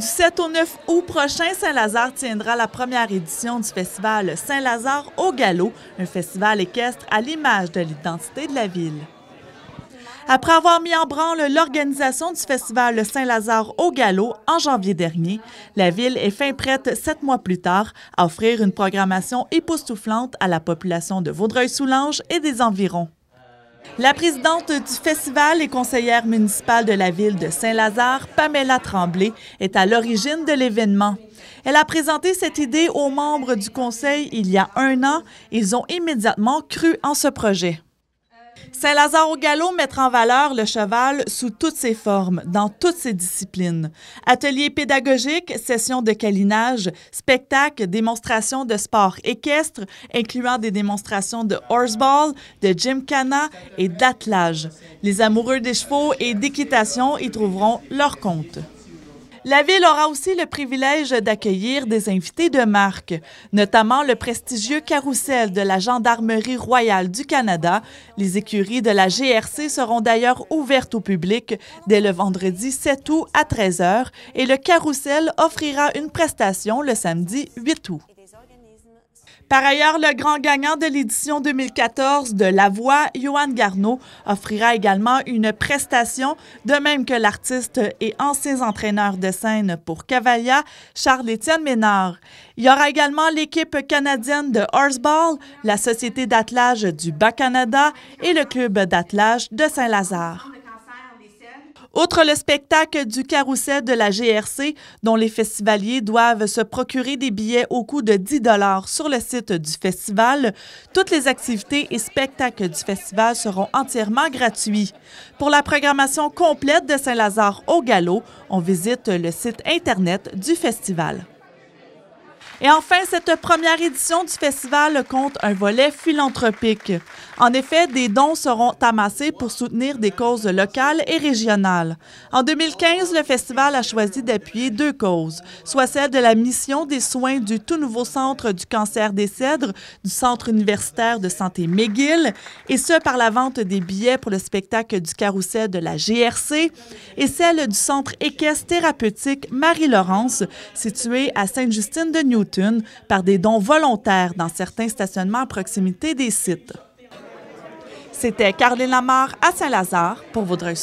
Du 7 au 9 août prochain, Saint-Lazare tiendra la première édition du festival Saint-Lazare au galop, un festival équestre à l'image de l'identité de la ville. Après avoir mis en branle l'organisation du festival Saint-Lazare au galop en janvier dernier, la ville est fin prête sept mois plus tard à offrir une programmation époustouflante à la population de Vaudreuil-Soulanges et des environs. La présidente du festival et conseillère municipale de la ville de Saint-Lazare, Pamela Tremblay, est à l'origine de l'événement. Elle a présenté cette idée aux membres du conseil il y a un an. Ils ont immédiatement cru en ce projet. Saint-Lazare au galop mettre en valeur le cheval sous toutes ses formes, dans toutes ses disciplines. Ateliers pédagogiques, sessions de câlinage, spectacles, démonstrations de sports équestres, incluant des démonstrations de horseball, de gymkhana et d'attelage. Les amoureux des chevaux et d'équitation y trouveront leur compte. La ville aura aussi le privilège d'accueillir des invités de marque, notamment le prestigieux carrousel de la Gendarmerie royale du Canada. Les écuries de la GRC seront d'ailleurs ouvertes au public dès le vendredi 7 août à 13h et le carrousel offrira une prestation le samedi 8 août. Par ailleurs, le grand gagnant de l'édition 2014 de La Voix, Johan Garneau, offrira également une prestation, de même que l'artiste et ancien entraîneur de scène pour Cavalla, Charles-Étienne Ménard. Il y aura également l'équipe canadienne de Horseball, la société d'attelage du Bas-Canada et le club d'attelage de Saint-Lazare. Outre le spectacle du carrousel de la GRC, dont les festivaliers doivent se procurer des billets au coût de 10 dollars sur le site du festival, toutes les activités et spectacles du festival seront entièrement gratuits. Pour la programmation complète de Saint-Lazare au galop, on visite le site Internet du festival. Et enfin, cette première édition du festival compte un volet philanthropique. En effet, des dons seront amassés pour soutenir des causes locales et régionales. En 2015, le festival a choisi d'appuyer deux causes, soit celle de la mission des soins du tout nouveau Centre du cancer des cèdres du Centre universitaire de santé McGill, et ce par la vente des billets pour le spectacle du carrousel de la GRC, et celle du Centre équestre thérapeutique Marie-Laurence, situé à Sainte-Justine de Newton par des dons volontaires dans certains stationnements à proximité des sites. C'était Caroline Lamar à Saint-Lazare pour vaudreuil